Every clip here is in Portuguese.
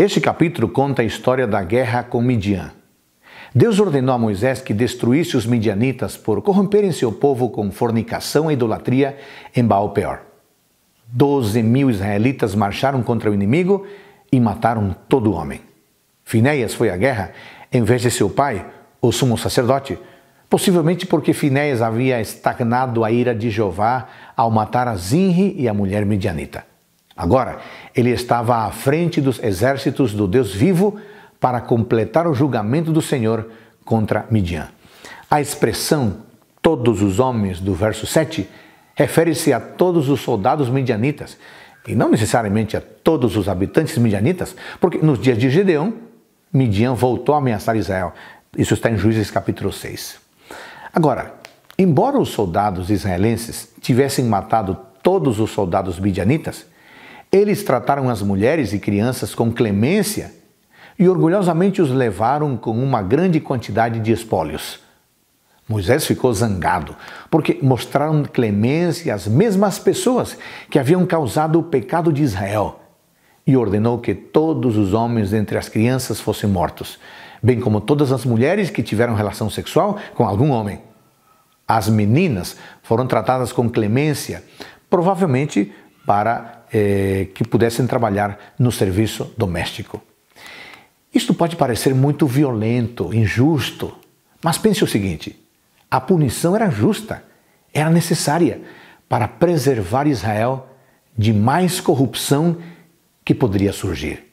Este capítulo conta a história da guerra com Midian. Deus ordenou a Moisés que destruísse os midianitas por corromperem seu povo com fornicação e idolatria em Baal-Peor. Doze mil israelitas marcharam contra o inimigo e mataram todo homem. Finéias foi à guerra em vez de seu pai, o sumo sacerdote, possivelmente porque Finéias havia estagnado a ira de Jeová ao matar a Zinri e a mulher midianita. Agora, ele estava à frente dos exércitos do Deus vivo para completar o julgamento do Senhor contra Midian. A expressão todos os homens do verso 7 refere-se a todos os soldados midianitas e não necessariamente a todos os habitantes midianitas, porque nos dias de Gedeão, Midian voltou a ameaçar Israel. Isso está em Juízes capítulo 6. Agora, embora os soldados israelenses tivessem matado todos os soldados midianitas, eles trataram as mulheres e crianças com clemência e orgulhosamente os levaram com uma grande quantidade de espólios. Moisés ficou zangado, porque mostraram clemência às mesmas pessoas que haviam causado o pecado de Israel, e ordenou que todos os homens entre as crianças fossem mortos, bem como todas as mulheres que tiveram relação sexual com algum homem. As meninas foram tratadas com clemência, provavelmente para eh, que pudessem trabalhar no serviço doméstico. Isto pode parecer muito violento, injusto, mas pense o seguinte: a punição era justa, era necessária para preservar Israel de mais corrupção que poderia surgir.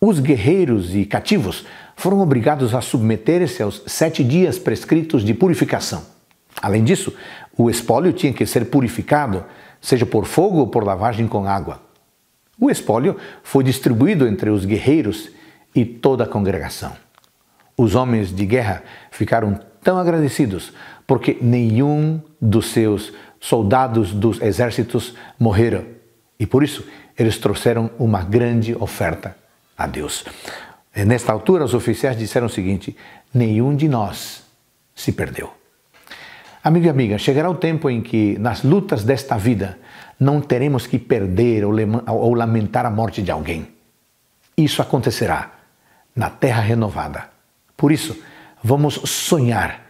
Os guerreiros e cativos foram obrigados a submeter-se aos sete dias prescritos de purificação. Além disso, o espólio tinha que ser purificado, seja por fogo ou por lavagem com água. O espólio foi distribuído entre os guerreiros e toda a congregação. Os homens de guerra ficaram tão agradecidos porque nenhum dos seus soldados dos exércitos morreram e por isso eles trouxeram uma grande oferta a Deus. E nesta altura, os oficiais disseram o seguinte: nenhum de nós se perdeu. Amigo e amiga, chegará o tempo em que, nas lutas desta vida, não teremos que perder ou lamentar a morte de alguém. Isso acontecerá na Terra renovada. Por isso, vamos sonhar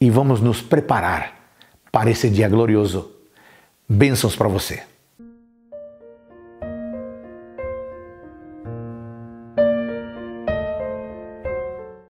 e vamos nos preparar para esse dia glorioso. Bênçãos para você.